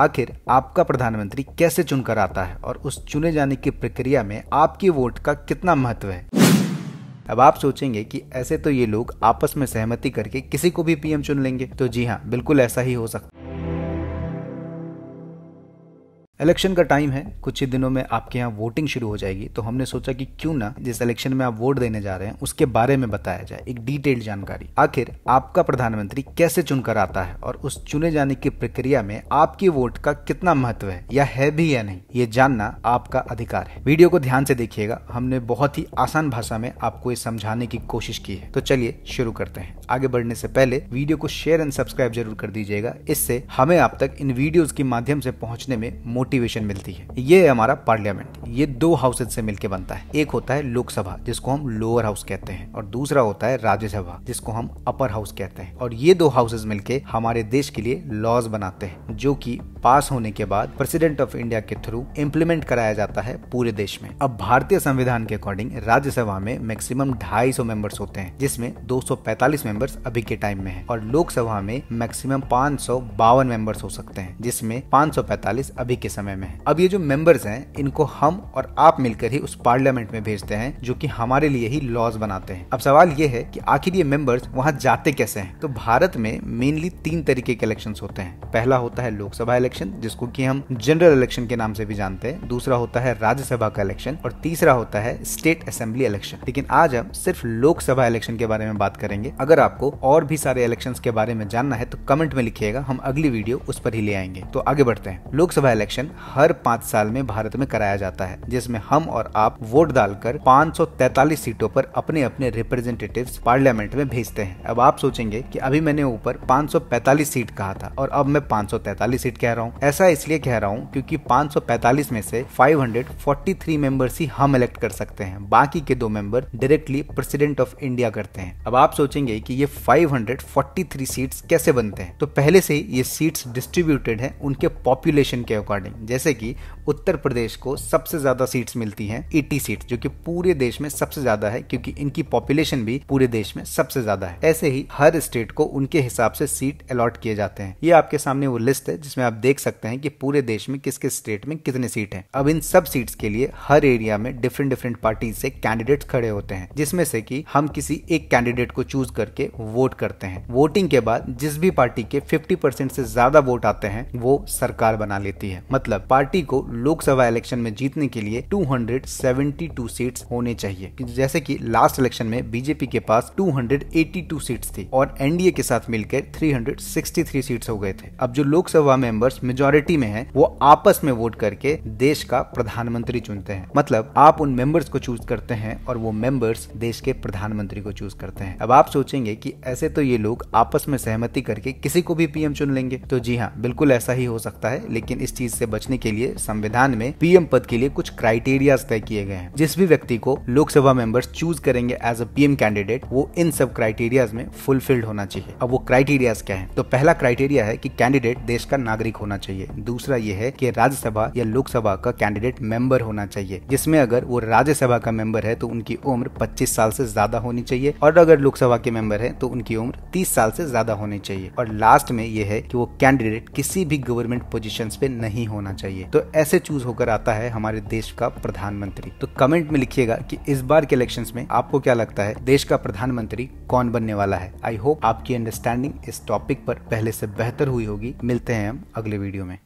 आखिर आपका प्रधानमंत्री कैसे चुनकर आता है और उस चुने जाने की प्रक्रिया में आपकी वोट का कितना महत्व है अब आप सोचेंगे कि ऐसे तो ये लोग आपस में सहमति करके किसी को भी पीएम चुन लेंगे तो जी हाँ बिल्कुल ऐसा ही हो सकता है इलेक्शन का टाइम है कुछ ही दिनों में आपके यहाँ वोटिंग शुरू हो जाएगी तो हमने सोचा कि क्यों ना जिस इलेक्शन में आप वोट देने जा रहे हैं उसके बारे में बताया जाए एक डिटेल्ड जानकारी आखिर आपका प्रधानमंत्री कैसे चुनकर आता है और उस चुने जाने की प्रक्रिया में आपकी वोट का कितना महत्व है या है भी या नहीं ये जानना आपका अधिकार है वीडियो को ध्यान से देखिएगा हमने बहुत ही आसान भाषा में आपको ये समझाने की कोशिश की है तो चलिए शुरू करते हैं आगे बढ़ने से पहले वीडियो को शेयर एंड सब्सक्राइब जरूर कर दीजिएगा इससे हमें आप तक इन वीडियोज के माध्यम से पहुँचने में मोटिवेशन मिलती है ये हमारा पार्लियामेंट ये दो हाउसेज से मिलकर बनता है एक होता है लोकसभा जिसको हम लोअर हाउस कहते हैं और दूसरा होता है राज्यसभा जिसको हम अपर हाउस कहते हैं और ये दो हाउसेज मिलके हमारे देश के लिए लॉज बनाते हैं जो कि पास होने के बाद प्रेसिडेंट ऑफ इंडिया के थ्रू इम्प्लीमेंट कराया जाता है पूरे देश में अब भारतीय संविधान के अकॉर्डिंग राज्यसभा में मैक्सिमम 250 मेंबर्स होते हैं जिसमें 245 मेंबर्स अभी के टाइम में हैं और लोकसभा में मैक्सिमम पाँच मेंबर्स हो सकते हैं जिसमें पाँच अभी के समय में अब ये जो मेंबर्स हैं इनको हम और आप मिलकर ही उस पार्लियामेंट में भेजते हैं जो कि हमारे लिए ही लॉज बनाते हैं अब सवाल ये है कि आखिर ये मेंबर्स वहाँ जाते कैसे हैं तो भारत में मेनली तीन तरीके के इलेक्शन होते हैं पहला होता है लोकसभा इलेक्शन जिसको की हम जनरल इलेक्शन के नाम से भी जानते हैं दूसरा होता है राज्यसभा का इलेक्शन और तीसरा होता है स्टेट असेंबली इलेक्शन लेकिन आज हम सिर्फ लोकसभा इलेक्शन के बारे में बात करेंगे अगर आपको और भी सारे इलेक्शन के बारे में जानना है तो कमेंट में लिखिएगा हम अगली वीडियो उस पर ही ले आएंगे तो आगे बढ़ते हैं लोकसभा इलेक्शन इलेक्शन हर पाँच साल में भारत में कराया जाता है जिसमें हम और आप वोट डालकर 543 सीटों पर अपने अपने रिप्रेजेंटेटिव पार्लियामेंट में भेजते हैं अब आप सोचेंगे की अभी मैंने ऊपर 545 सीट कहा था और अब मैं 543 सीट कह रहा हूँ ऐसा इसलिए कह रहा हूँ क्यूँकी 545 में से 543 मेंबर्स ही हम इलेक्ट कर सकते हैं बाकी के दो member directly President of India करते हैं अब आप सोचेंगे कि ये 543 सीट्स कैसे बनते हैं तो पहले से ये सीट्स डिस्ट्रीब्यूटेड हैं उनके पॉपुलेशन के अकॉर्डिंग जैसे कि उत्तर प्रदेश को सबसे ज़्यादा सीट्स मिलती हैं 80 सीट जो कि पूरे देश में सबसे ज़्यादा है क्योंकि इनकी पॉपुलेशन भी पूरे देश में सबसे ज़्यादा है ऐसे ही हर स्टेट को उनके हिसाब से सीट अलॉट किए जाते हैं ये आपके सामने वो लिस्ट है जिसमें आप देख सकते हैं कि पूरे देश में किस किस स्टेट में कितने सीट है अब इन सब सीट्स के लिए हर एरिया में डिफरेंट डिफरेंट पार्टी से कैंडिडेट खड़े होते हैं जिसमें से कि हम किसी एक कैंडिडेट को चूज करके वोट करते हैं वोटिंग के बाद जिस भी पार्टी के फिफ्टी परसेंट से ज्यादा वोट आते हैं वो सरकार बना लेती है मतलब मतलब पार्टी को लोकसभा इलेक्शन में जीतने के लिए 272 सीट्स होने चाहिए जैसे कि लास्ट इलेक्शन में बीजेपी के पास 282 सीट्स थी और एनडीए के साथ मिलकर 363 सीट्स हो गए थे अब जो लोकसभा मेंबर्स मेजोरिटी में हैं वो आपस में वोट करके देश का प्रधानमंत्री चुनते हैं मतलब आप उन मेंबर्स को चूज करते हैं और वो मेंबर्स देश के प्रधानमंत्री को चूज करते हैं अब आप सोचेंगे कि ऐसे तो ये लोग आपस में सहमति करके किसी को भी पीएम चुन लेंगे तो जी हाँ बिल्कुल ऐसा ही हो सकता है लेकिन इस चीज से बचने के लिए संविधान में पीएम पद के लिए कुछ क्राइटेरिया तय किए गए हैं जिस भी व्यक्ति को लोकसभा मेंबर्स चूज करेंगे एज अ पीएम कैंडिडेट वो इन सब क्राइटेरियाज में फुलफिल्ड होना चाहिए अब वो क्राइटेरियाज क्या है तो पहला क्राइटेरिया है की कैंडिडेट देश का नागरिक होना चाहिए दूसरा ये है की राज्यसभा या लोकसभा का कैंडिडेट मेंबर होना चाहिए जिसमें अगर वो राज्यसभा का मेंबर है तो उनकी उम्र 25 साल से ज्यादा होनी चाहिए और अगर लोकसभा के मेंबर है तो उनकी उम्र 30 साल से ज्यादा होनी चाहिए और लास्ट में ये है कि वो कैंडिडेट किसी भी गवर्नमेंट पोजिशन पे नहीं हो होना चाहिए तो ऐसे चूज होकर आता है हमारे देश का प्रधानमंत्री तो कमेंट में लिखिएगा कि इस बार के इलेक्शन में आपको क्या लगता है देश का प्रधानमंत्री कौन बनने वाला है आई होप आपकी अंडरस्टैंडिंग इस टॉपिक पर पहले से बेहतर हुई होगी मिलते हैं हम अगले वीडियो में